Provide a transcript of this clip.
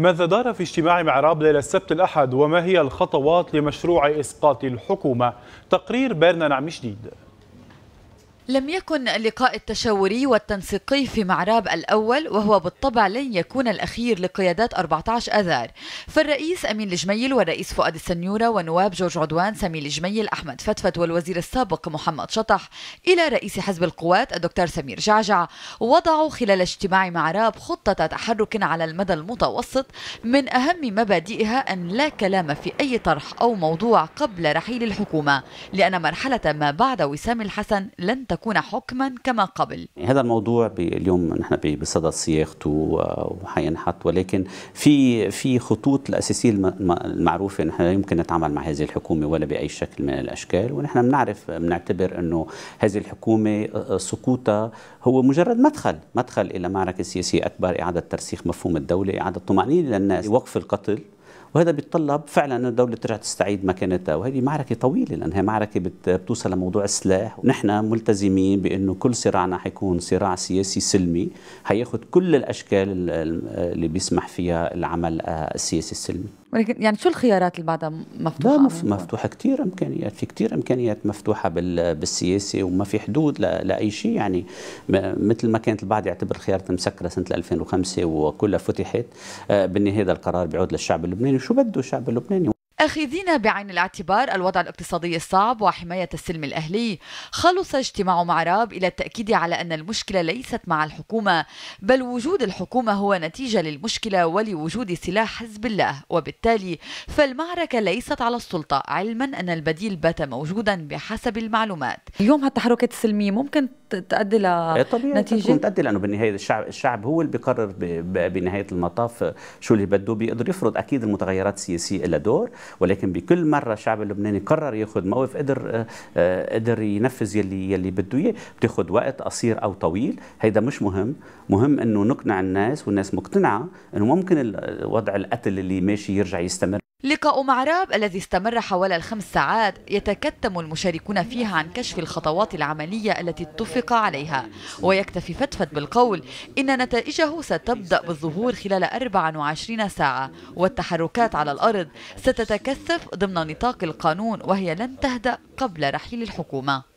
ماذا دار في اجتماع معراب ليلة السبت الأحد وما هي الخطوات لمشروع إسقاط الحكومة؟ تقرير بيرنا نعم شديد لم يكن اللقاء التشاوري والتنسيقي في معراب الأول وهو بالطبع لن يكون الأخير لقيادات 14 أذار فالرئيس أمين الجميل والرئيس فؤاد السنيورة ونواب جورج عدوان سامي الجميل أحمد فتفت والوزير السابق محمد شطح إلى رئيس حزب القوات الدكتور سمير جعجع وضعوا خلال اجتماع معراب خطة تحرك على المدى المتوسط من أهم مبادئها أن لا كلام في أي طرح أو موضوع قبل رحيل الحكومة لأن مرحلة ما بعد وسام الحسن لن تكون تكون حكما كما قبل يعني هذا الموضوع اليوم نحن بصدد صياغته وحينحط ولكن في في خطوط الاساسيه المعروفه نحن لا يمكن نتعامل مع هذه الحكومه ولا باي شكل من الاشكال ونحن بنعرف بنعتبر انه هذه الحكومه سقوطها هو مجرد مدخل مدخل الى معركه سياسيه اكبر اعاده ترسيخ مفهوم الدوله اعاده طمانينه للناس وقف القتل وهذا بيتطلب فعلا أن الدولة ترجع تستعيد مكانتها وهذه معركة طويلة لأنها معركة بتوصل لموضوع السلاح ونحن ملتزمين بأنه كل صراعنا حيكون صراع سياسي سلمي حياخد كل الأشكال اللي بيسمح فيها العمل آه، السياسي السلمي ولكن يعني شو الخيارات اللي بعدها مفتوحه؟ لا مفتوحه كثير امكانيات، في كثير امكانيات مفتوحه بال... بالسياسه وما في حدود لاي شيء يعني مثل ما كانت البعض يعتبر خيارات مسكره سنه 2005 وكلها فتحت آه، بالنهايه هذا القرار بيعود للشعب اللبناني وشو بده الشعب اللبناني آخذين بعين الاعتبار الوضع الاقتصادي الصعب وحماية السلم الأهلي خلص اجتماع معراب إلى التأكيد على أن المشكلة ليست مع الحكومة بل وجود الحكومة هو نتيجة للمشكلة ولوجود سلاح حزب الله وبالتالي فالمعركة ليست على السلطة علما أن البديل بات موجودا بحسب المعلومات اليوم هالتحركات السلمية ممكن تؤدي لنتيجة إيه، تؤدي لأنه بالنهاية الشعب الشعب هو اللي بيقرر بنهاية المطاف شو اللي بده بيقدر يفرض أكيد المتغيرات السياسية لها دور ولكن بكل مره الشعب اللبناني قرر ياخذ موقف قدر آه، قدر ينفذ يلي يلي بده اياه بتاخذ وقت قصير او طويل هيدا مش مهم مهم انه نقنع الناس والناس مقتنعه انه ممكن وضع القتل اللي ماشي يرجع يستمر لقاء معراب الذي استمر حوالي الخمس ساعات يتكتم المشاركون فيها عن كشف الخطوات العملية التي اتفق عليها ويكتفي فتفت بالقول إن نتائجه ستبدأ بالظهور خلال 24 ساعة والتحركات على الأرض ستتكثف ضمن نطاق القانون وهي لن تهدأ قبل رحيل الحكومة